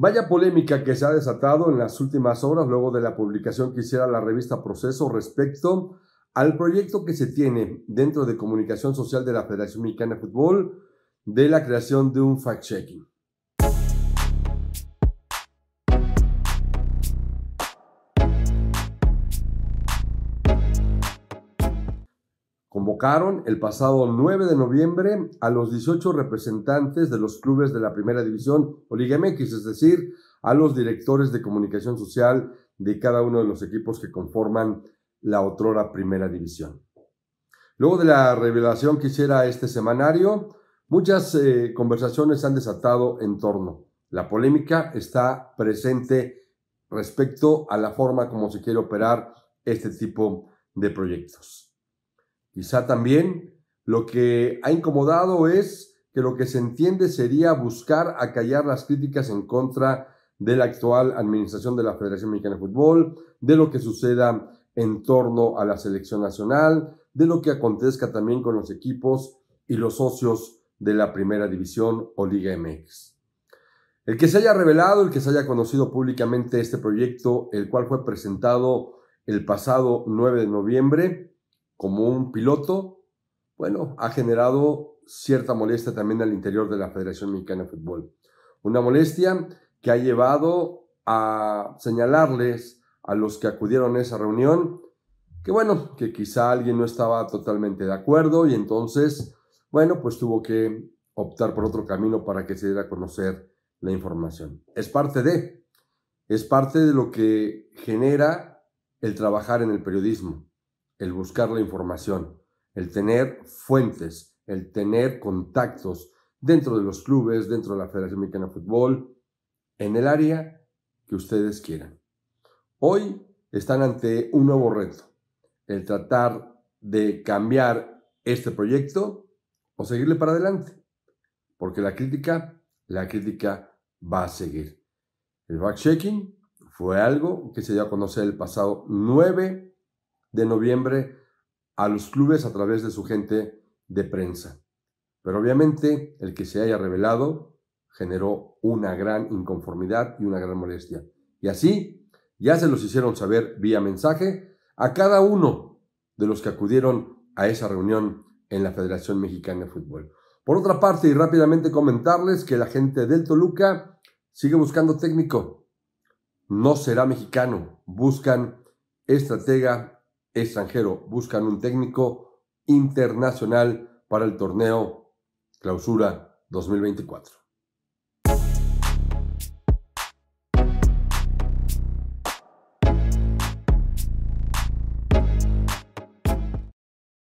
Vaya polémica que se ha desatado en las últimas horas luego de la publicación que hiciera la revista Proceso respecto al proyecto que se tiene dentro de comunicación social de la Federación Mexicana de Fútbol de la creación de un fact-checking. Convocaron el pasado 9 de noviembre a los 18 representantes de los clubes de la Primera División o MX, es decir, a los directores de comunicación social de cada uno de los equipos que conforman la otrora Primera División. Luego de la revelación que hiciera este semanario, muchas eh, conversaciones se han desatado en torno. La polémica está presente respecto a la forma como se quiere operar este tipo de proyectos. Quizá también lo que ha incomodado es que lo que se entiende sería buscar acallar las críticas en contra de la actual administración de la Federación Mexicana de Fútbol, de lo que suceda en torno a la selección nacional, de lo que acontezca también con los equipos y los socios de la Primera División o Liga MX. El que se haya revelado, el que se haya conocido públicamente este proyecto, el cual fue presentado el pasado 9 de noviembre, como un piloto, bueno, ha generado cierta molestia también al interior de la Federación Mexicana de Fútbol. Una molestia que ha llevado a señalarles a los que acudieron a esa reunión que bueno, que quizá alguien no estaba totalmente de acuerdo y entonces, bueno, pues tuvo que optar por otro camino para que se diera a conocer la información. Es parte de, es parte de lo que genera el trabajar en el periodismo el buscar la información, el tener fuentes, el tener contactos dentro de los clubes, dentro de la Federación Mexicana de Fútbol, en el área que ustedes quieran. Hoy están ante un nuevo reto, el tratar de cambiar este proyecto o seguirle para adelante, porque la crítica, la crítica va a seguir. El back checking fue algo que se dio a conocer el pasado 9 de noviembre a los clubes a través de su gente de prensa. Pero obviamente el que se haya revelado generó una gran inconformidad y una gran molestia. Y así ya se los hicieron saber vía mensaje a cada uno de los que acudieron a esa reunión en la Federación Mexicana de Fútbol. Por otra parte, y rápidamente comentarles que la gente del Toluca sigue buscando técnico. No será mexicano. Buscan estratega extranjero. Buscan un técnico internacional para el torneo Clausura 2024.